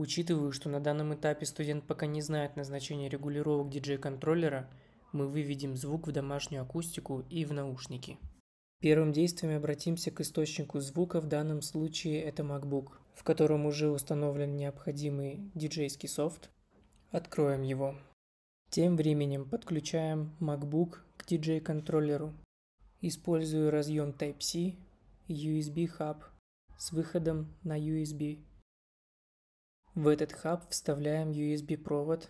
Учитывая, что на данном этапе студент пока не знает назначения регулировок диджей-контроллера, мы выведем звук в домашнюю акустику и в наушники. Первым действием обратимся к источнику звука, в данном случае это MacBook, в котором уже установлен необходимый диджейский софт. Откроем его. Тем временем подключаем MacBook к диджей-контроллеру. Использую разъем Type-C, USB хаб с выходом на USB в этот хаб вставляем USB-провод,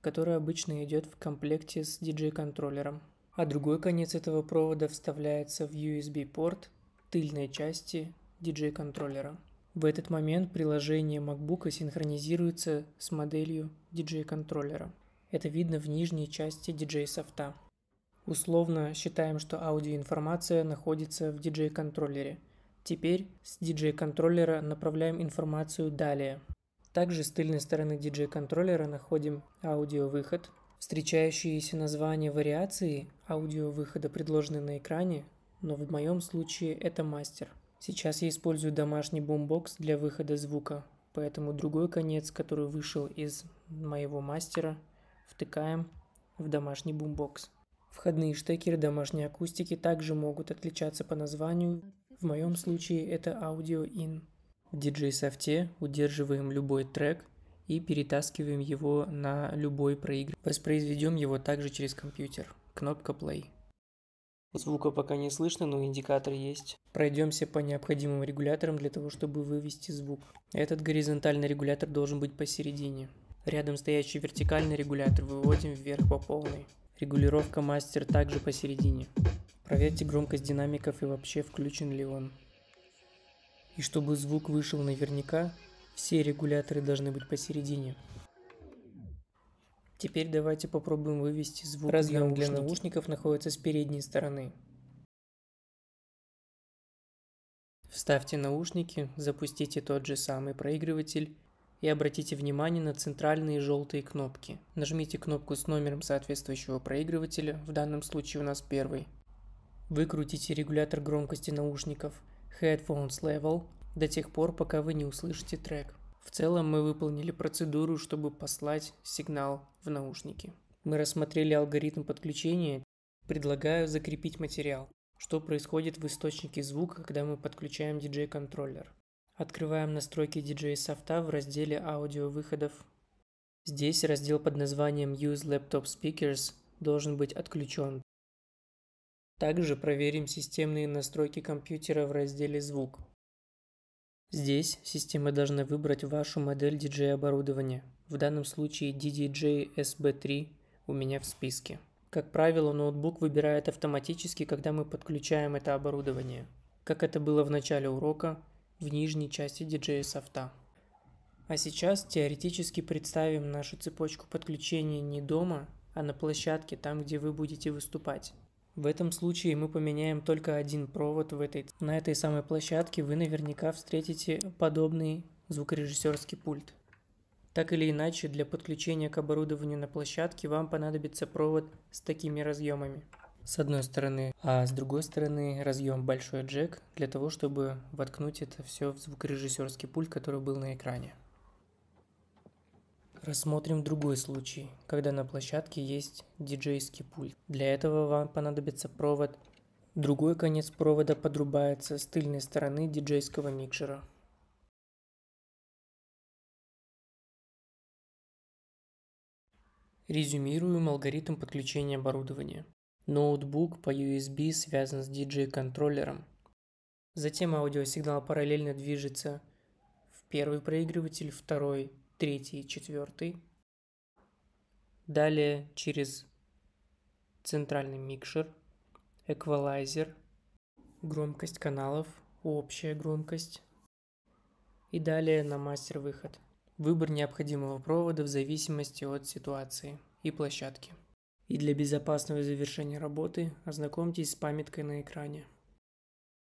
который обычно идет в комплекте с DJ-контроллером. А другой конец этого провода вставляется в USB-порт тыльной части DJ-контроллера. В этот момент приложение MacBook синхронизируется с моделью DJ-контроллера. Это видно в нижней части DJ-софта. Условно считаем, что аудиоинформация находится в DJ-контроллере. Теперь с DJ-контроллера направляем информацию далее, также с тыльной стороны DJ-контроллера находим аудиовыход. Встречающиеся названия вариации аудиовыхода предложены на экране, но в моем случае это мастер. Сейчас я использую домашний бумбокс для выхода звука, поэтому другой конец, который вышел из моего мастера, втыкаем в домашний бумбокс. Входные штекеры домашней акустики также могут отличаться по названию. В моем случае это аудио ин в DJ софте удерживаем любой трек и перетаскиваем его на любой проигрыватель. Воспроизведем его также через компьютер. Кнопка Play. Звука пока не слышно, но индикатор есть. Пройдемся по необходимым регуляторам для того, чтобы вывести звук. Этот горизонтальный регулятор должен быть посередине. Рядом стоящий вертикальный регулятор выводим вверх по полной. Регулировка мастер также посередине. Проверьте громкость динамиков и вообще включен ли он. И чтобы звук вышел наверняка, все регуляторы должны быть посередине. Теперь давайте попробуем вывести звук. Разъем для наушников находится с передней стороны. Вставьте наушники, запустите тот же самый проигрыватель и обратите внимание на центральные желтые кнопки. Нажмите кнопку с номером соответствующего проигрывателя, в данном случае у нас первый. Выкрутите регулятор громкости наушников – Headphones Level до тех пор, пока вы не услышите трек. В целом мы выполнили процедуру, чтобы послать сигнал в наушники. Мы рассмотрели алгоритм подключения. Предлагаю закрепить материал, что происходит в источнике звука, когда мы подключаем DJ-контроллер. Открываем настройки DJ-софта в разделе аудиовыходов. Здесь раздел под названием Use Laptop Speakers должен быть отключен, также проверим системные настройки компьютера в разделе «Звук». Здесь система должна выбрать вашу модель DJ оборудования. В данном случае DDJ SB3 у меня в списке. Как правило, ноутбук выбирает автоматически, когда мы подключаем это оборудование. Как это было в начале урока, в нижней части DJ софта. А сейчас теоретически представим нашу цепочку подключения не дома, а на площадке, там, где вы будете выступать. В этом случае мы поменяем только один провод в этой. На этой самой площадке вы наверняка встретите подобный звукорежиссерский пульт. Так или иначе, для подключения к оборудованию на площадке вам понадобится провод с такими разъемами. С одной стороны, а с другой стороны разъем большой джек для того, чтобы воткнуть это все в звукорежиссерский пульт, который был на экране. Рассмотрим другой случай, когда на площадке есть диджейский пульт. Для этого вам понадобится провод. Другой конец провода подрубается с тыльной стороны диджейского микшера. Резюмируем алгоритм подключения оборудования. Ноутбук по USB связан с DJ-контроллером. Затем аудиосигнал параллельно движется в первый проигрыватель, второй третий, четвертый. Далее через центральный микшер, эквалайзер, громкость каналов, общая громкость. И далее на мастер-выход. Выбор необходимого провода в зависимости от ситуации и площадки. И для безопасного завершения работы ознакомьтесь с памяткой на экране.